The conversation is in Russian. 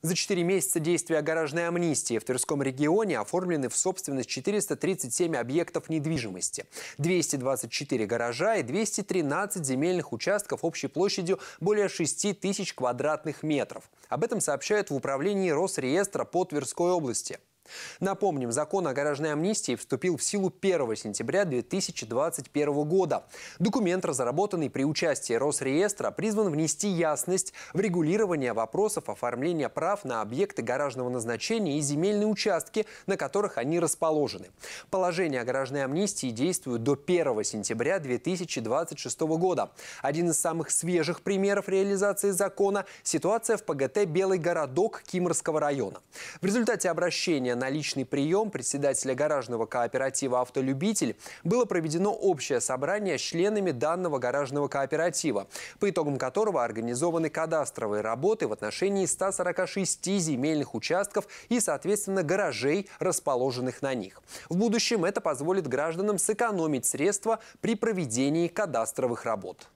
За 4 месяца действия гаражной амнистии в Тверском регионе оформлены в собственность 437 объектов недвижимости, 224 гаража и 213 земельных участков общей площадью более 6 тысяч квадратных метров. Об этом сообщают в управлении Росреестра по Тверской области. Напомним, закон о гаражной амнистии вступил в силу 1 сентября 2021 года. Документ, разработанный при участии Росреестра, призван внести ясность в регулирование вопросов оформления прав на объекты гаражного назначения и земельные участки, на которых они расположены. Положение о гаражной амнистии действует до 1 сентября 2026 года. Один из самых свежих примеров реализации закона – ситуация в ПГТ «Белый городок» Кимрского района. В результате обращения на личный прием председателя гаражного кооператива «Автолюбитель» было проведено общее собрание с членами данного гаражного кооператива, по итогам которого организованы кадастровые работы в отношении 146 земельных участков и, соответственно, гаражей, расположенных на них. В будущем это позволит гражданам сэкономить средства при проведении кадастровых работ.